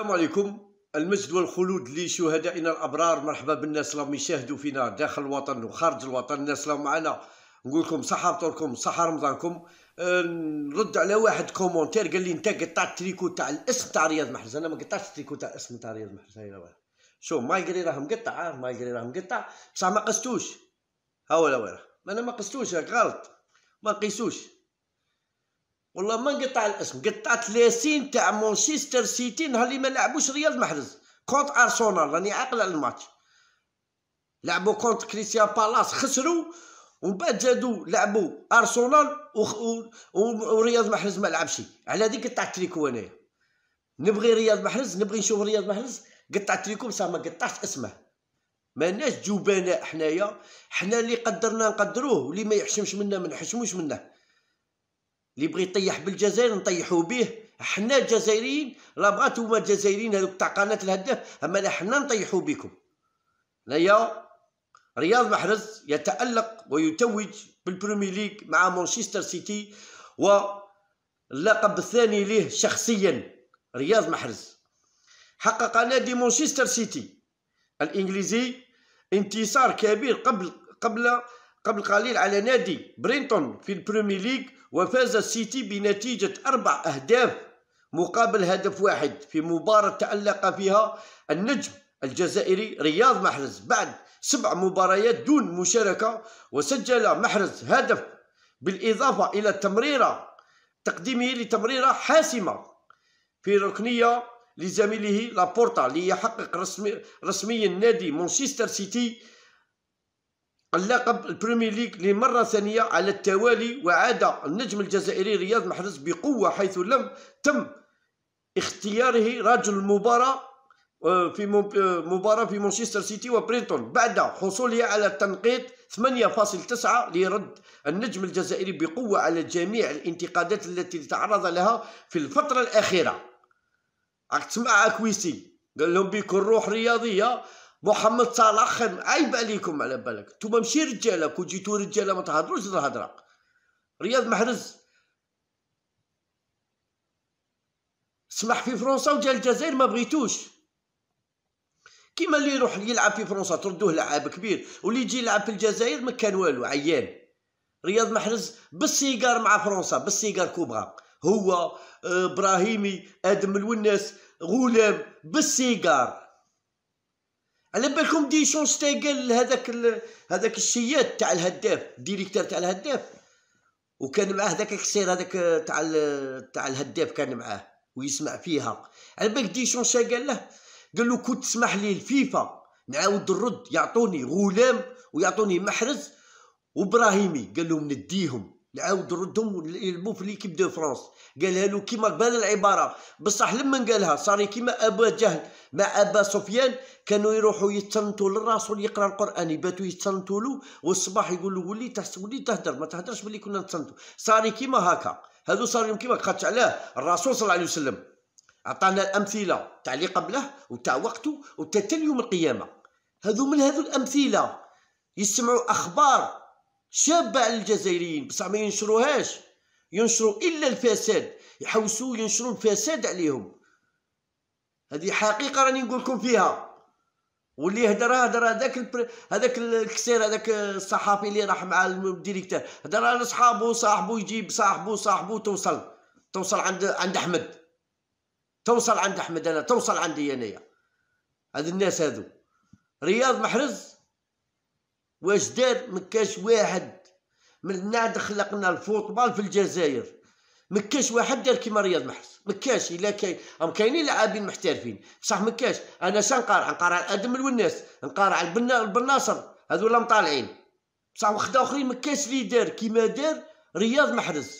السلام عليكم المجد والخلود لشهدائنا الابرار مرحبا بالناس اللي يشاهدوا فينا داخل الوطن وخارج الوطن الناس اللي معنا نقول لكم صحه فطوركم صحه رمضانكم أه، نرد على واحد كومونتير قال لي انت قطعت تريكو تاع الاسم تاع رياض محرز انا ما قطعتش تريكو تاع الاسم تاع رياض محرز شو ما يقري راه مقطع آه، ما يقري راه مقطع بصح ما قستوش ها ولا ولا انا ما قستوش غلط ما قيسوش والله ما نقطع الاسم قطعت 30 تاع مانشستر سيتي نهار اللي ما لعبوش رياض محرز كونت ارسنال راني عاقل على الماتش لعبوا كونت كريستيان بالاس خسروا ومن بعد جادو لعبوا ارسنال و... ورياض محرز ما لعبش على هذيك قطعت تريكو انايا نبغي رياض محرز نبغي نشوف رياض محرز قطع تريكو بصح ما قطعش اسمه ماناش جبناء حنايا حنا اللي قدرنا نقدروه واللي ما يحشمش منا ما نحشموش منه اللي بغي يطيح بالجزائر نطيحوا به حنا الجزائريين لا بغاتو هما الجزائريين هذوك تاع قناه الهداف اما لا حنا نطيحوا بكم هنايا رياض محرز يتالق ويتوج بالبريمير ليغ مع مانشستر سيتي واللقب الثاني له شخصيا رياض محرز حقق نادي مانشستر سيتي الانجليزي انتصار كبير قبل قبل قبل قليل على نادي برينتون في البريمير ليج وفاز السيتي بنتيجة أربع أهداف مقابل هدف واحد في مباراة تألق فيها النجم الجزائري رياض محرز بعد سبع مباريات دون مشاركة وسجل محرز هدف بالإضافة إلى تمريرة تقديمه لتمريرة حاسمة في ركنية لزميله لابورتا ليحقق رسمي رسميا نادي مانشستر سيتي اللقب البريمير ليج لمرة ثانية على التوالي وعاد النجم الجزائري رياض محرز بقوة حيث لم تم اختياره رجل المباراة آه، في آه، مباراة في مانشستر سيتي وبرينتون بعد حصوله على تنقيط 8.9 لرد النجم الجزائري بقوة على جميع الانتقادات التي تعرض لها في الفترة الأخيرة عقدت مع أكويسي قال لهم بيكون روح رياضية محمد صلاح عيب عليكم على بالك انتوما ماشي رجاله كون جيتو رجاله ما تهضروش الهضره رياض محرز سمح في فرنسا وجا الجزائر ما بغيتوش كيما اللي يروح يلعب في فرنسا تردوه لعاب كبير واللي يجي يلعب في الجزائر ما كان والو عيان رياض محرز بالسيجار مع فرنسا بالسيجار كوبغا هو آه، ابراهيمي ادم الوناس غلام بالسيجار على بالكم ديشون قال هذاك هذاك السياد تاع الهداف ديريكتور تاع الهداف وكان معاه هذاك الخسير هذاك تاع تاع الهداف كان معاه ويسمع فيها على بالك ديشون قال له قال له كنت تسمح لي الفيفا نعاود نرد يعطوني غلام ويعطوني محرز وابراهيمي قال لهم نديهم عاود ردهم ليكيب دو فرونس قالها له كيما قبل العباره بصح لما قالها صار كيما ابا جهل مع ابا سفيان كانوا يروحوا يتصنتوا للرسول يقرا القران يباتوا يتصنتوا له والصباح يقول له ولي تحس ولي تهدر ما تهدرش باللي كنا نتصنتوا صار كيما هكا هذو صار كيما خاطش علاه الرسول صلى الله عليه وسلم عطانا الامثله تاع اللي قبله وتاع وقته وتاع يوم القيامه هذو من هذو الامثله يسمعوا اخبار شابة على الجزائريين بصح ما ينشروهاش ينشروا إلا الفساد يحوسوا ينشروا الفساد عليهم هذه حقيقة راني نقول لكم فيها واللي هدر هدر هذاك هذاك الكسير هذاك الصحافي اللي راح مع الديريكتور هدر على صحابو صاحبو يجيب صاحبو صاحبو توصل توصل عند عند احمد توصل عند احمد انا توصل عندي انايا هاد الناس هادو رياض محرز واش دار مكاش واحد من نعد خلقنا الفوتبال في الجزائر مكاش واحد دار كيما رياض محرز مكاش الا كاين راهم كاينين لاعبين محترفين بصح مكاش انا شنقارع نقارع ادم الوناس نقارع البنا البناصر هذو لا مطالعين بصح وخدا اخرين مكاش لي دار كيما دار رياض محرز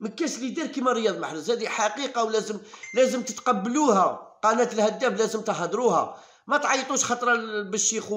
مكاش لي دار كيما رياض محرز هذه حقيقه ولازم لازم تتقبلوها قناه الهداف لازم تهدروها ما تعيطوش خطره بالشيخ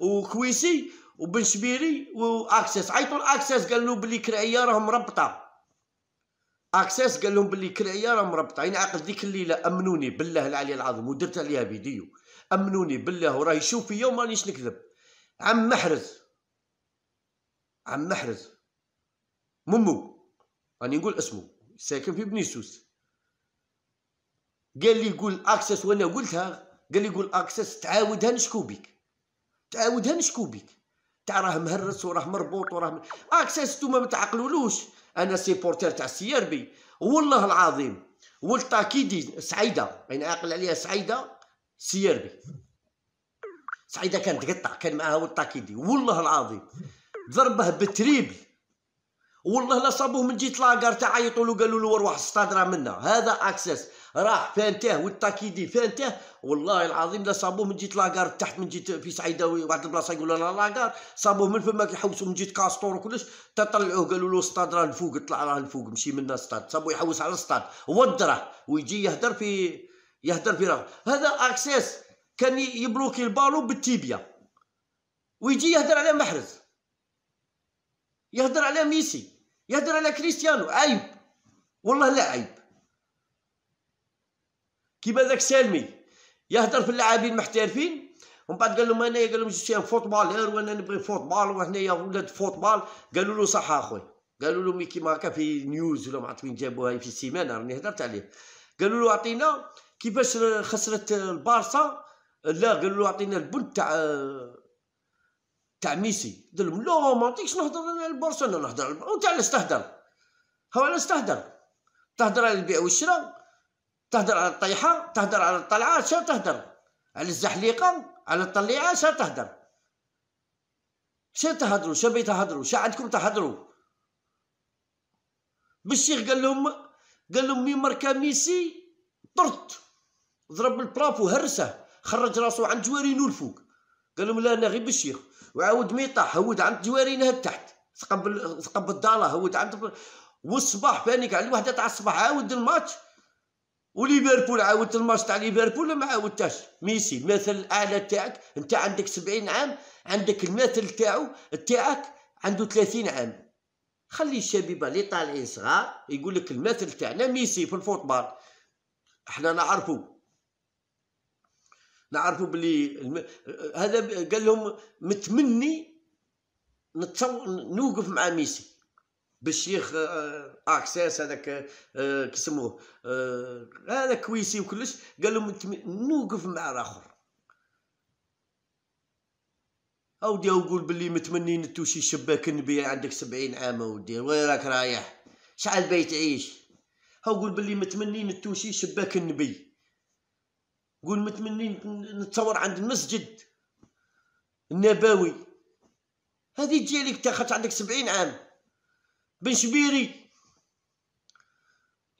وكويسي وبن شبيري واكسس عيطوا لاكسس قال له بلي كرعيه راه مربطه اكسس قال لهم بلي كرعيه راه مربطه يعني عقد ديك الليله امنوني بالله العلي العظيم ودرت عليها فيديو امنوني بالله وراه يشوف فيا ومانيش نكذب عم محرز عم محرز ممو راني نقول اسمه ساكن في بنيسوس قال لي قول اكسس وانا قلتها قال لي قول اكسس تعاودها نشكو بك تعاودها نشكو بك تاع راه مهرس وراه مربوط وراه اكسس انتوما ما تعقلولوش انا سيبورتير تاع السي ار بي والله العظيم والتاكيدي سعيده انا عاقل عليها سعيده سي ار بي سعيده كانت تقطع كان معاها والتاكيدي والله العظيم ضربه بتريبل والله لا صابوه من جهه لاكار عيطوا له قالوا له روح استاد راه منا هذا اكسس راح فانته والتاكيدي فانته والله العظيم لا صابوه من جهه لاكار تحت من جهه في سعيده واحد البلاصه يقولوا لنا لاكار صابوه من فما كيحوسوا من جهه كاستور وكلش تطلعوه قالوا له استاد راه الفوق طلع راه الفوق مشي منا استاد صابوه يحوس على استاد ودره ويجي يهدر في يهدر في راه هذا اكسس كان يبلوكي البالو بالتيبيا ويجي يهدر على محرز يهضر على ميسي يهضر على كريستيانو عيب والله لا عيب كيما ذاك سالمي يهضر في اللاعبين المحترفين ومن بعد قال لهم انايا قال لهم جو فوتبالير وانا نبغي فوتبال وهنايا ولاد فوتبال قالوا له صح اخويا قالوا له كيما هكا في نيوز ولا ما عرفت وين جابوها في السيمانه راني هضرت عليه قالوا له اعطينا كيفاش خسرت البارسا لا قالوا له اعطينا البنت تاع تاع ميسي قال لهم لا ما نعطيكش نهضر انا على البورصه انا نهضر وانت علاش تهضر هو علاش تهضر تهضر على البيع والشراء تهضر على الطيحه تهضر على الطلعه شا تهضر على الزحليقه على الطليعه شا تهضر شا تهضروا شا بي تهضروا شا عندكم تهضروا بالشيخ قال لهم قال لهم مي ماركا ميسي طرت ضرب البرافو هرسه خرج راسو عند جوارينو الفوق قال لهم لا انا غير بالشيخ وعاود ميطاح هود عند جوارينا تحت ثقب ثقب الداله هود عند والصباح بانيك على الوحده تاع الصباح عاود الماتش وليفربول عاودت الماتش تاع ليفربول ما عاودتهاش ميسي المثل الاعلى تاعك انت عندك 70 عام عندك المثل تاعو تاعك عنده 30 عام خلي الشبيبه اللي طالعين صغار يقول لك المثل تاعنا ميسي في الفوتبال احنا نعرفوا نعرفوا بلي الم... هذا قال لهم متمني نتصو... نوقف مع ميسي بالشيخ آه، آه، اكساس هذاك آه، كيسموه هذا كويسي وكلش قال لهم نوقف مع الاخر اودي اقول بلي متمني نتوشي شباك النبي عندك سبعين عام اودي وين راك رايح شحال بيت عيش هاو قول متمني متمنين توشي شباك النبي قول متمنين نتصور عند المسجد النبوي هذه تجي لك تاخذ عندك سبعين عام بن شبيري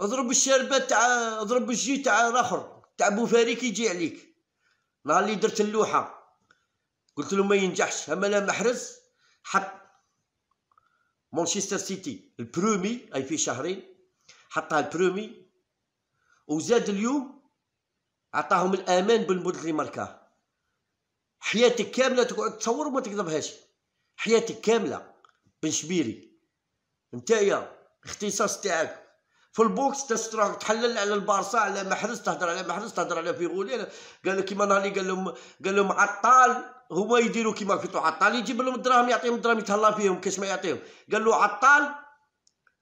اضرب الشربات تاع اضرب الجي تاع الاخر تاع بوفاريك يجي عليك نهار اللي درت اللوحه قلت له ما ينجحش اما لا محرز حط مانشستر سيتي البرومي اي في شهرين حطها البرومي وزاد اليوم عطاهم الامان بالمدن اللي حياتك كامله تقعد تصور وما تكذبهاش حياتك كامله بن شبيري نتايا اختصاص تاعك في البوكس تستراك تحلل على البارسا على محرز تهضر على محرز تهضر على فيغولي قال لك كيما نالي قال لهم قال لهم عطال هما يديروا كيما كيتو عطال يجيب لهم الدراهم يعطيهم الدراهم يتهلا فيهم كاش ما يعطيهم قال له عطال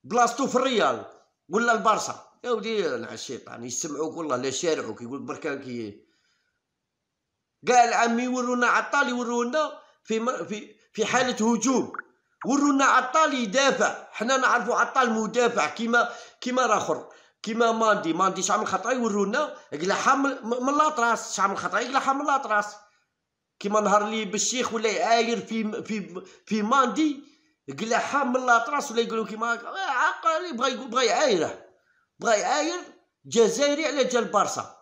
بلاصتو في الريال ولا البارسا يا ودي على الشيطان يسمعوك والله لا شارعوك يقول بركان كي كاع العام يورونا عطال يورونا في في في حاله هجوم ورونا عطال يدافع حنا نعرفوا عطال مدافع كيما كيما راخر كيما ماندي ماندي شعمل خطأ يورونا يورونا حمل من لاطراس شعمل خطأ خطره حمل من لاطراس كيما نهار لي بالشيخ ولا يعاير في في في ماندي قلعها من لاطراس ولا يقولوا كيما آه، عقل يبغى يبغى يعايره بغا يعاير جزائري على جال بارسا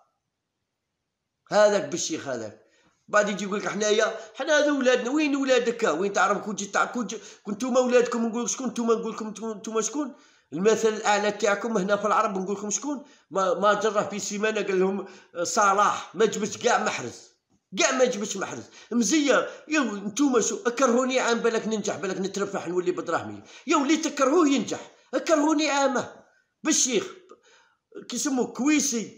هذاك بالشيخ هذاك بعد يجي يقول لك حنايا حنا هذو ولادنا وين ولادك وين تعرف كون تاع كون كنتوما ولادكم نقول شكون نتوما نقول لكم نتوما شكون المثل الاعلى تاعكم هنا في العرب نقول لكم شكون ما, ما جره في سيمانه قال لهم آه، صلاح ما جبتش كاع محرز كاع ما جبتش محرز مزيه يا نتوما شو اكرهوني عام بالك ننجح بالك نترفح نولي بدراهمي يا وليت تكرهوه ينجح اكرهوني عامه بالشيخ كيسموه كويسي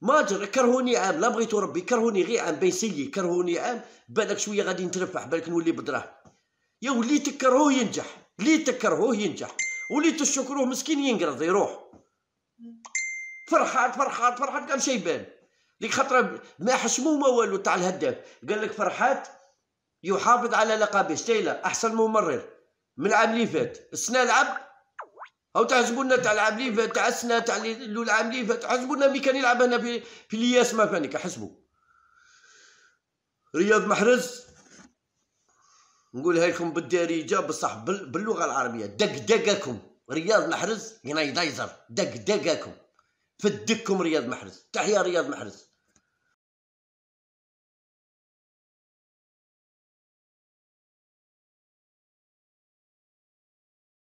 ماجر كرهوني عام لا بغيتو ربي كرهوني غير عام بين سيي كرهوني عام بالك شويه غادي نترفح بالك نولي بدراه يا ولي كرهوه ينجح لي كرهوه ينجح ولي تشكروه مسكين ينقرض يروح فرحات فرحات فرحات كان شي يبان ديك خطره ما حشمو ما والو تاع الهداف قال لك فرحات يحافظ على لقبه شتيلا احسن ممرر من العام اللي فات السنه لعب او تعجبونا تاع العاملين تاع السنه تاع العاملين تعجبونا مي كان يلعب هنا في في الياس ما فانيك حسبوا رياض محرز نقولها لكم بالدارجه بصح باللغه العربيه دق دقكم رياض محرز ينايضايزر دق دقكم فدكم رياض محرز تحيا رياض محرز